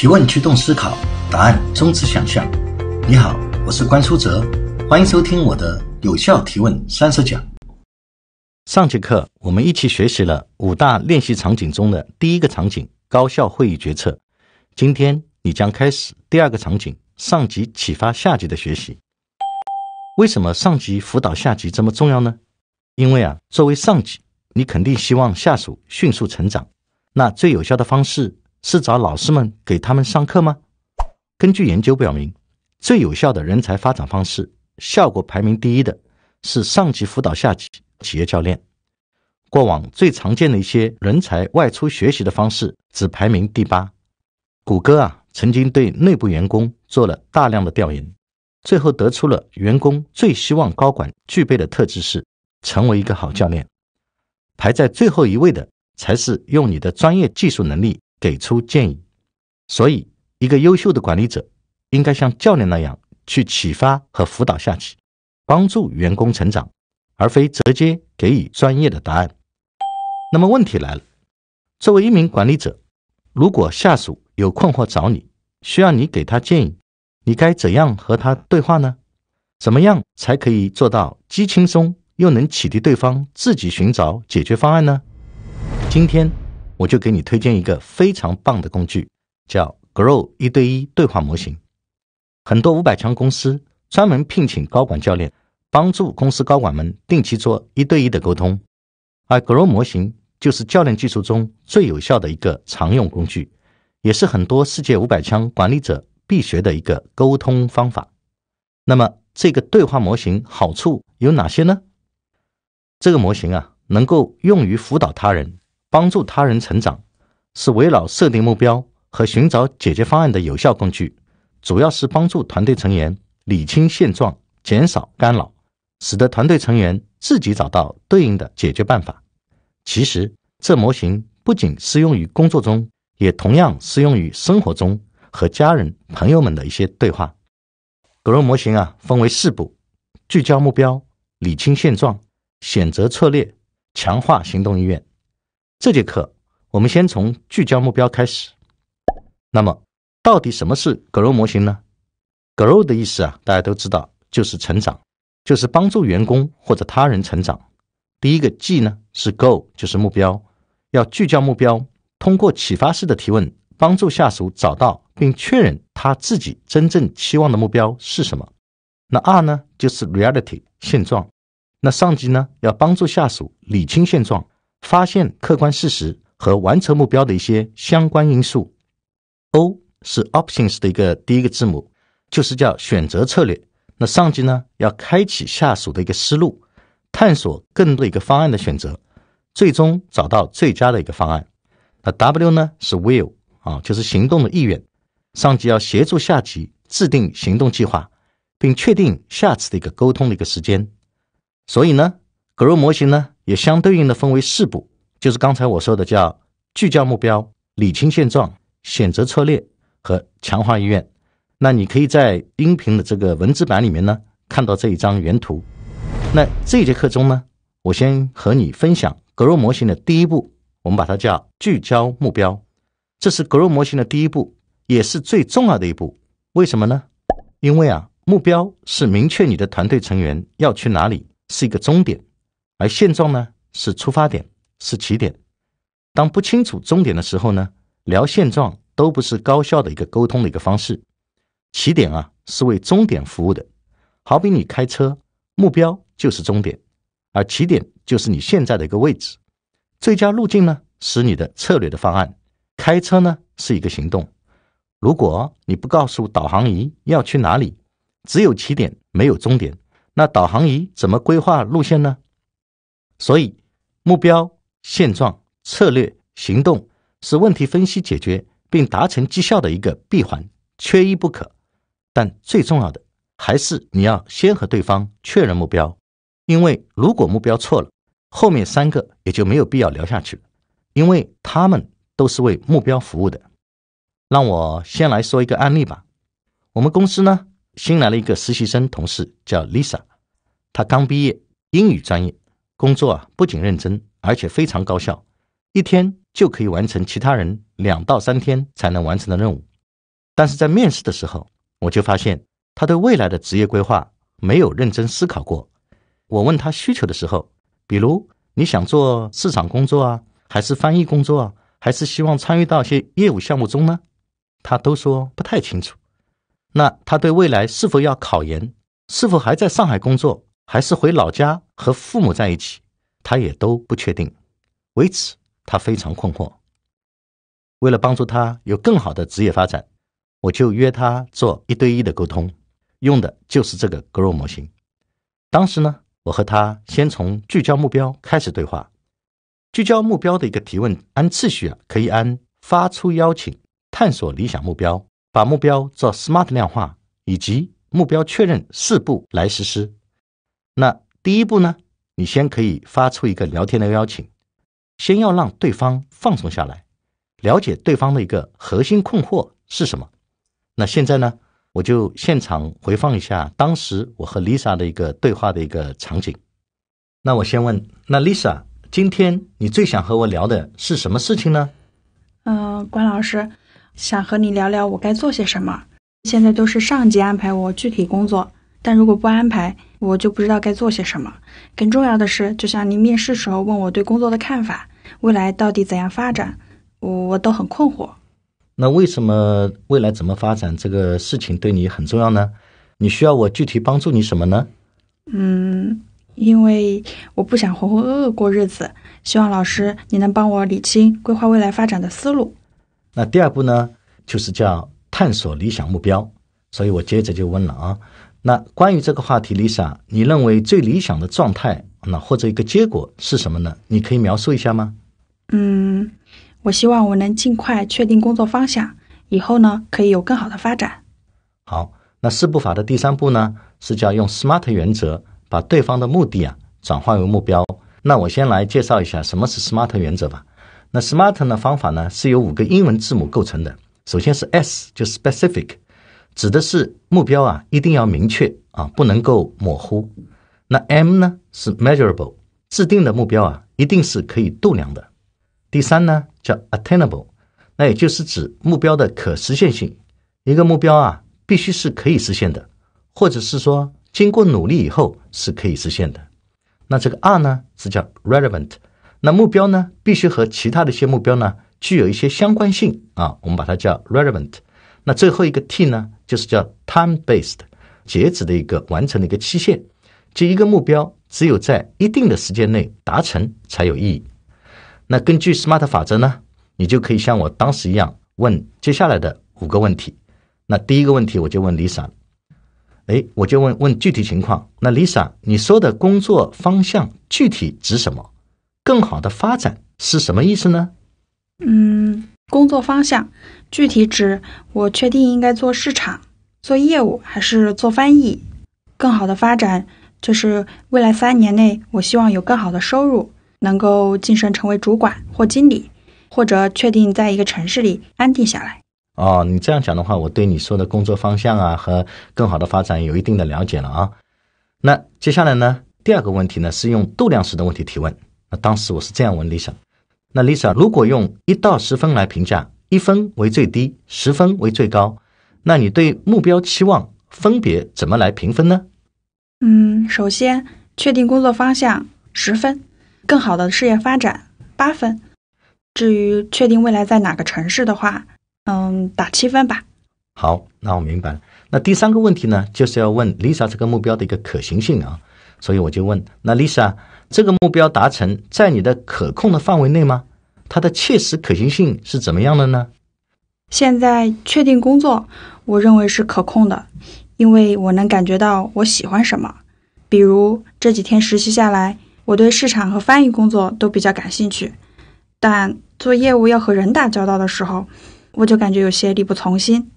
提问驱动思考，答案终止想象。你好，我是关书哲，欢迎收听我的《有效提问三十讲》。上节课我们一起学习了五大练习场景中的第一个场景——高效会议决策。今天你将开始第二个场景：上级启发下级的学习。为什么上级辅导下级这么重要呢？因为啊，作为上级，你肯定希望下属迅速成长，那最有效的方式。是找老师们给他们上课吗？根据研究表明，最有效的人才发展方式，效果排名第一的是上级辅导下级，企业教练。过往最常见的一些人才外出学习的方式，只排名第八。谷歌啊，曾经对内部员工做了大量的调研，最后得出了员工最希望高管具备的特质是成为一个好教练。排在最后一位的，才是用你的专业技术能力。给出建议，所以一个优秀的管理者应该像教练那样去启发和辅导下级，帮助员工成长，而非直接给予专业的答案。那么问题来了，作为一名管理者，如果下属有困惑找你，需要你给他建议，你该怎样和他对话呢？怎么样才可以做到既轻松又能启迪对方自己寻找解决方案呢？今天。我就给你推荐一个非常棒的工具，叫 Grow 一对一对话模型。很多五百强公司专门聘请高管教练，帮助公司高管们定期做一对一的沟通。而 Grow 模型就是教练技术中最有效的一个常用工具，也是很多世界五百强管理者必学的一个沟通方法。那么，这个对话模型好处有哪些呢？这个模型啊，能够用于辅导他人。帮助他人成长，是围绕设定目标和寻找解决方案的有效工具。主要是帮助团队成员理清现状，减少干扰，使得团队成员自己找到对应的解决办法。其实，这模型不仅适用于工作中，也同样适用于生活中和家人、朋友们的一些对话。GROW 模型啊，分为四步：聚焦目标、理清现状、选择策略、强化行动意愿。这节课我们先从聚焦目标开始。那么，到底什么是 GROW 模型呢？GROW 的意思啊，大家都知道，就是成长，就是帮助员工或者他人成长。第一个 G 呢是 GO，就是目标，要聚焦目标，通过启发式的提问，帮助下属找到并确认他自己真正期望的目标是什么。那 R 呢就是 Reality 现状，那上级呢要帮助下属理清现状。发现客观事实和完成目标的一些相关因素。O 是 options 的一个第一个字母，就是叫选择策略。那上级呢，要开启下属的一个思路，探索更多一个方案的选择，最终找到最佳的一个方案。那 W 呢是 will 啊，就是行动的意愿。上级要协助下级制定行动计划，并确定下次的一个沟通的一个时间。所以呢，GROW 模型呢。也相对应的分为四步，就是刚才我说的叫聚焦目标、理清现状、选择策略和强化意愿。那你可以在音频的这个文字版里面呢看到这一张原图。那这节课中呢，我先和你分享 GROW 模型的第一步，我们把它叫聚焦目标。这是 GROW 模型的第一步，也是最重要的一步。为什么呢？因为啊，目标是明确你的团队成员要去哪里，是一个终点。而现状呢是出发点，是起点。当不清楚终点的时候呢，聊现状都不是高效的一个沟通的一个方式。起点啊是为终点服务的，好比你开车，目标就是终点，而起点就是你现在的一个位置。最佳路径呢是你的策略的方案。开车呢是一个行动，如果你不告诉导航仪要去哪里，只有起点没有终点，那导航仪怎么规划路线呢？所以，目标、现状、策略、行动是问题分析、解决并达成绩效的一个闭环，缺一不可。但最重要的还是你要先和对方确认目标，因为如果目标错了，后面三个也就没有必要聊下去，因为他们都是为目标服务的。让我先来说一个案例吧。我们公司呢，新来了一个实习生同事，叫 Lisa，她刚毕业，英语专业。工作啊，不仅认真，而且非常高效，一天就可以完成其他人两到三天才能完成的任务。但是在面试的时候，我就发现他对未来的职业规划没有认真思考过。我问他需求的时候，比如你想做市场工作啊，还是翻译工作啊，还是希望参与到一些业务项目中呢？他都说不太清楚。那他对未来是否要考研，是否还在上海工作？还是回老家和父母在一起，他也都不确定，为此他非常困惑。为了帮助他有更好的职业发展，我就约他做一对一的沟通，用的就是这个 GROW 模型。当时呢，我和他先从聚焦目标开始对话。聚焦目标的一个提问，按次序啊，可以按发出邀请、探索理想目标、把目标做 SMART 量化以及目标确认四步来实施。那第一步呢，你先可以发出一个聊天的邀请，先要让对方放松下来，了解对方的一个核心困惑是什么。那现在呢，我就现场回放一下当时我和 Lisa 的一个对话的一个场景。那我先问，那 Lisa，今天你最想和我聊的是什么事情呢？嗯，关老师，想和你聊聊我该做些什么。现在都是上级安排我具体工作。但如果不安排，我就不知道该做些什么。更重要的是，就像您面试时候问我对工作的看法，未来到底怎样发展，我都很困惑。那为什么未来怎么发展这个事情对你很重要呢？你需要我具体帮助你什么呢？嗯，因为我不想浑浑噩噩过日子，希望老师你能帮我理清规划未来发展的思路。那第二步呢，就是叫探索理想目标，所以我接着就问了啊。那关于这个话题，Lisa，你认为最理想的状态，那或者一个结果是什么呢？你可以描述一下吗？嗯，我希望我能尽快确定工作方向，以后呢可以有更好的发展。好，那四步法的第三步呢是叫用 SMART 原则把对方的目的啊转换为目标。那我先来介绍一下什么是 SMART 原则吧。那 SMART 呢方法呢是由五个英文字母构成的，首先是 S，就 Specific。指的是目标啊，一定要明确啊，不能够模糊。那 M 呢是 measurable，制定的目标啊，一定是可以度量的。第三呢叫 attainable，那也就是指目标的可实现性。一个目标啊，必须是可以实现的，或者是说经过努力以后是可以实现的。那这个 R 呢是叫 relevant，那目标呢必须和其他的一些目标呢具有一些相关性啊，我们把它叫 relevant。那最后一个 T 呢，就是叫 time based，截止的一个完成的一个期限。就一个目标，只有在一定的时间内达成才有意义。那根据 SMART 法则呢，你就可以像我当时一样问接下来的五个问题。那第一个问题我就问 Lisa，哎，我就问问具体情况。那 Lisa，你说的工作方向具体指什么？更好的发展是什么意思呢？嗯。工作方向，具体指我确定应该做市场、做业务还是做翻译？更好的发展就是未来三年内，我希望有更好的收入，能够晋升成为主管或经理，或者确定在一个城市里安定下来。哦，你这样讲的话，我对你说的工作方向啊和更好的发展有一定的了解了啊。那接下来呢，第二个问题呢是用度量式的问题提问。那当时我是这样问李想。那 Lisa，如果用一到十分来评价，一分为最低，十分为最高，那你对目标期望分别怎么来评分呢？嗯，首先确定工作方向十分，更好的事业发展八分，至于确定未来在哪个城市的话，嗯，打七分吧。好，那我明白了。那第三个问题呢，就是要问 Lisa 这个目标的一个可行性啊。所以我就问那 Lisa，这个目标达成在你的可控的范围内吗？它的切实可行性是怎么样的呢？现在确定工作，我认为是可控的，因为我能感觉到我喜欢什么。比如这几天实习下来，我对市场和翻译工作都比较感兴趣，但做业务要和人打交道的时候，我就感觉有些力不从心。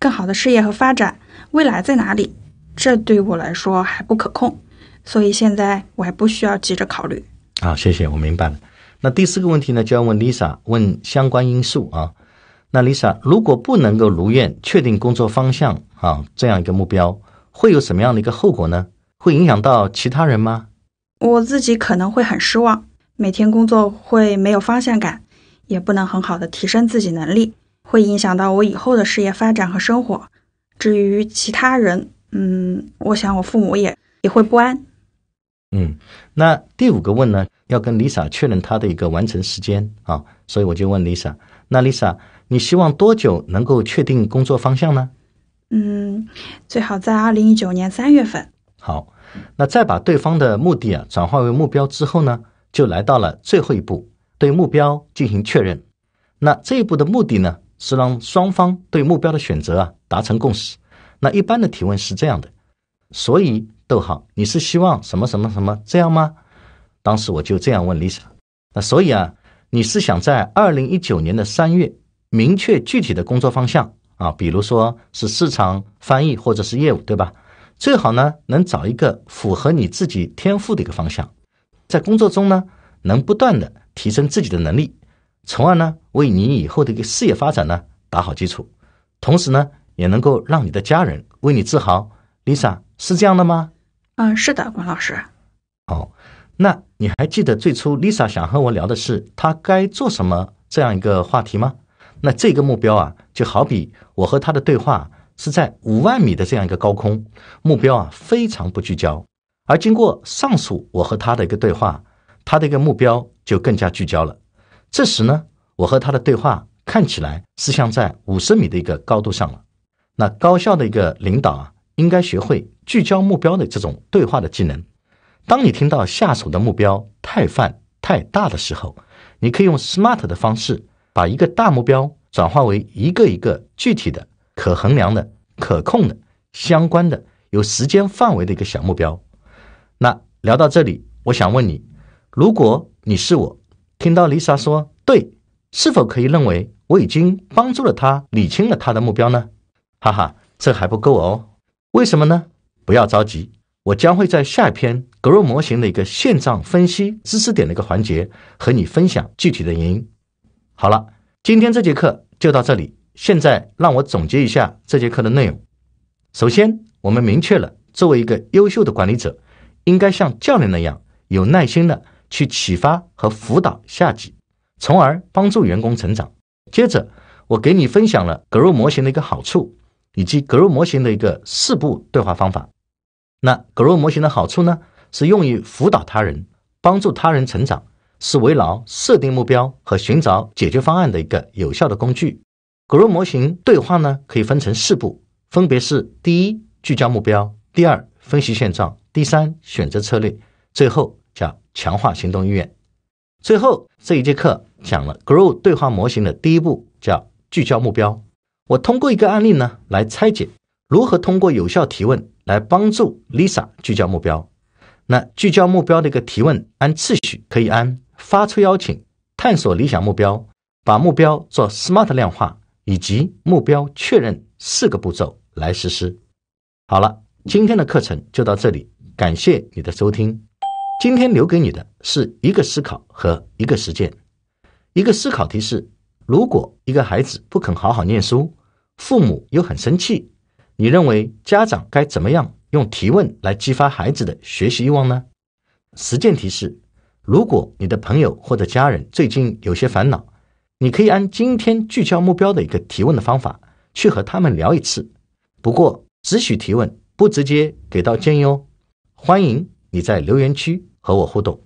更好的事业和发展，未来在哪里？这对我来说还不可控。所以现在我还不需要急着考虑。好，谢谢，我明白了。那第四个问题呢，就要问 Lisa，问相关因素啊。那 Lisa，如果不能够如愿确定工作方向啊，这样一个目标，会有什么样的一个后果呢？会影响到其他人吗？我自己可能会很失望，每天工作会没有方向感，也不能很好的提升自己能力，会影响到我以后的事业发展和生活。至于其他人，嗯，我想我父母也也会不安。嗯，那第五个问呢，要跟 Lisa 确认他的一个完成时间啊，所以我就问 Lisa，那 Lisa，你希望多久能够确定工作方向呢？嗯，最好在二零一九年三月份。好，那再把对方的目的啊转化为目标之后呢，就来到了最后一步，对目标进行确认。那这一步的目的呢，是让双方对目标的选择啊达成共识。那一般的提问是这样的，所以。逗号，你是希望什么什么什么这样吗？当时我就这样问 Lisa。那所以啊，你是想在二零一九年的三月明确具体的工作方向啊，比如说是市场翻译或者是业务，对吧？最好呢能找一个符合你自己天赋的一个方向，在工作中呢能不断的提升自己的能力，从而呢为你以后的一个事业发展呢打好基础，同时呢也能够让你的家人为你自豪。Lisa 是这样的吗？嗯，是的，关老师。哦，那你还记得最初 Lisa 想和我聊的是她该做什么这样一个话题吗？那这个目标啊，就好比我和她的对话是在五万米的这样一个高空，目标啊非常不聚焦。而经过上述我和他的一个对话，他的一个目标就更加聚焦了。这时呢，我和他的对话看起来是像在五十米的一个高度上了。那高校的一个领导啊，应该学会。聚焦目标的这种对话的技能，当你听到下属的目标太泛太大的时候，你可以用 SMART 的方式，把一个大目标转化为一个一个具体的、可衡量的、可控的、相关的、有时间范围的一个小目标。那聊到这里，我想问你，如果你是我，听到丽莎说对，是否可以认为我已经帮助了她理清了她的目标呢？哈哈，这还不够哦，为什么呢？不要着急，我将会在下一篇 “Grow” 模型的一个现状分析知识点的一个环节和你分享具体的原因。好了，今天这节课就到这里。现在让我总结一下这节课的内容。首先，我们明确了作为一个优秀的管理者，应该像教练那样有耐心的去启发和辅导下级，从而帮助员工成长。接着，我给你分享了 “Grow” 模型的一个好处，以及 “Grow” 模型的一个四步对话方法。那 GROW 模型的好处呢，是用于辅导他人、帮助他人成长，是围绕设定目标和寻找解决方案的一个有效的工具。GROW 模型对话呢，可以分成四步，分别是：第一，聚焦目标；第二，分析现状；第三，选择策略；最后叫强化行动意愿。最后这一节课讲了 GROW 对话模型的第一步叫聚焦目标。我通过一个案例呢来拆解如何通过有效提问。来帮助 Lisa 聚焦目标。那聚焦目标的一个提问，按次序可以按发出邀请、探索理想目标、把目标做 SMART 量化以及目标确认四个步骤来实施。好了，今天的课程就到这里，感谢你的收听。今天留给你的是一个思考和一个实践。一个思考提示：如果一个孩子不肯好好念书，父母又很生气。你认为家长该怎么样用提问来激发孩子的学习欲望呢？实践提示：如果你的朋友或者家人最近有些烦恼，你可以按今天聚焦目标的一个提问的方法去和他们聊一次。不过只许提问，不直接给到建议哦。欢迎你在留言区和我互动。